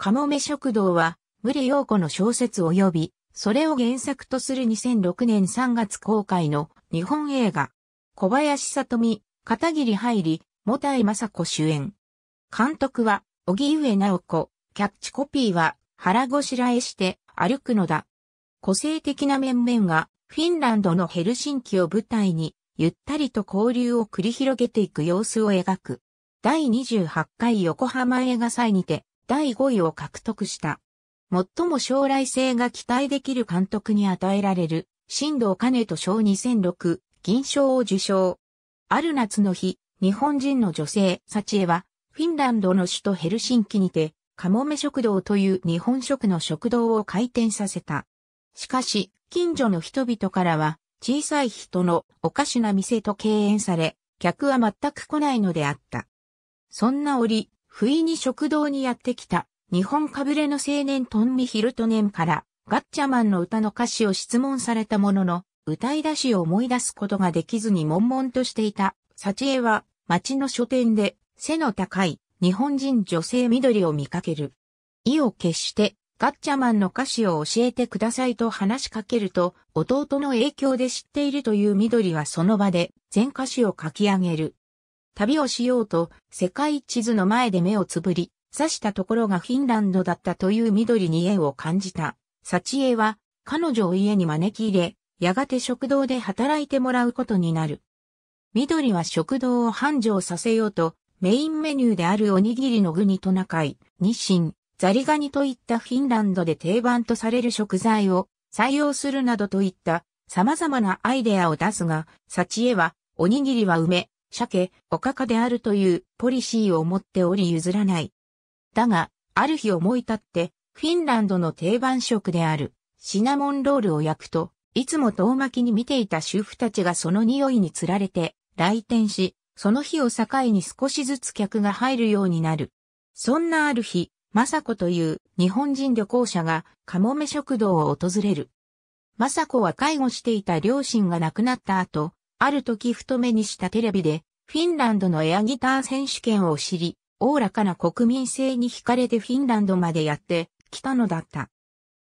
カモメ食堂は、無理ー子の小説及び、それを原作とする2006年3月公開の日本映画、小林里美、片桐入り、もたいまさこ主演。監督は、小木上直子、キャッチコピーは、腹ごしらえして歩くのだ。個性的な面々が、フィンランドのヘルシンキを舞台に、ゆったりと交流を繰り広げていく様子を描く。第28回横浜映画祭にて、第5位を獲得した。最も将来性が期待できる監督に与えられる、新藤兼人賞2006銀賞を受賞。ある夏の日、日本人の女性、サチエは、フィンランドの首都ヘルシンキにて、カモメ食堂という日本食の食堂を開店させた。しかし、近所の人々からは、小さい人のおかしな店と敬遠され、客は全く来ないのであった。そんな折、不意に食堂にやってきた、日本かぶれの青年トンミヒルトネンから、ガッチャマンの歌の歌詞を質問されたものの、歌い出しを思い出すことができずに悶々としていた、サチエは、町の書店で、背の高い、日本人女性緑を見かける。意を決して、ガッチャマンの歌詞を教えてくださいと話しかけると、弟の影響で知っているという緑はその場で、全歌詞を書き上げる。旅をしようと、世界地図の前で目をつぶり、刺したところがフィンランドだったという緑に縁を感じた。サチエは、彼女を家に招き入れ、やがて食堂で働いてもらうことになる。緑は食堂を繁盛させようと、メインメニューであるおにぎりの具にトナカイ、ニシン、ザリガニといったフィンランドで定番とされる食材を採用するなどといった様々なアイデアを出すが、サチエはおにぎりは梅、鮭、おかかであるというポリシーを持っており譲らない。だが、ある日思い立って、フィンランドの定番食であるシナモンロールを焼くと、いつも遠巻きに見ていた主婦たちがその匂いにつられて来店し、その日を境に少しずつ客が入るようになる。そんなある日、マサコという日本人旅行者がカモメ食堂を訪れる。マサコは介護していた両親が亡くなった後、ある時太めにしたテレビで、フィンランドのエアギター選手権を知り、おおらかな国民性に惹かれてフィンランドまでやってきたのだった。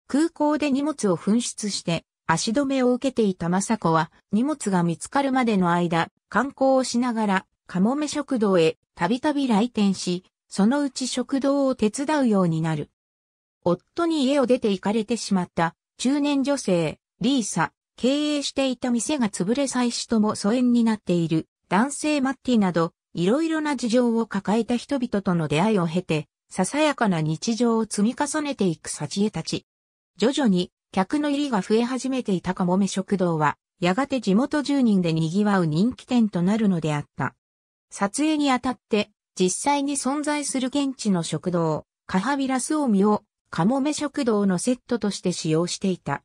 空港で荷物を紛失して足止めを受けていた雅子は荷物が見つかるまでの間観光をしながらカモメ食堂へたびたび来店し、そのうち食堂を手伝うようになる。夫に家を出て行かれてしまった中年女性、リーサ経営していた店が潰れ妻子とも疎遠になっている男性マッティなど、いろいろな事情を抱えた人々との出会いを経て、ささやかな日常を積み重ねていくサ恵エたち。徐々に客の入りが増え始めていたかもめ食堂は、やがて地元住人で賑わう人気店となるのであった。撮影にあたって、実際に存在する現地の食堂、カハビラスオミを、カモメ食堂のセットとして使用していた。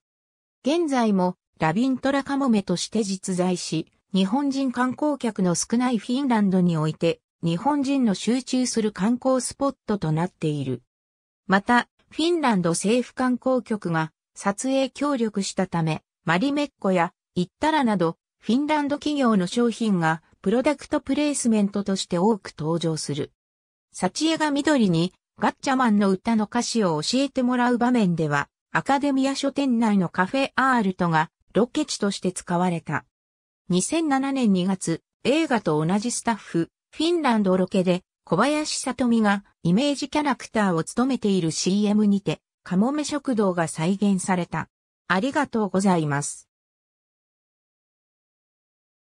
現在も、ラビントラカモメとして実在し、日本人観光客の少ないフィンランドにおいて、日本人の集中する観光スポットとなっている。また、フィンランド政府観光局が撮影協力したため、マリメッコやイッタラなど、フィンランド企業の商品がプロダクトプレイスメントとして多く登場する。サチエが緑にガッチャマンの歌の歌詞を教えてもらう場面では、アカデミア書店内のカフェアールトがロケ地として使われた。2007年2月、映画と同じスタッフ、フィンランドロケで小林里美がイメージキャラクターを務めている CM にて、カモメ食堂が再現された。ありがとうございます。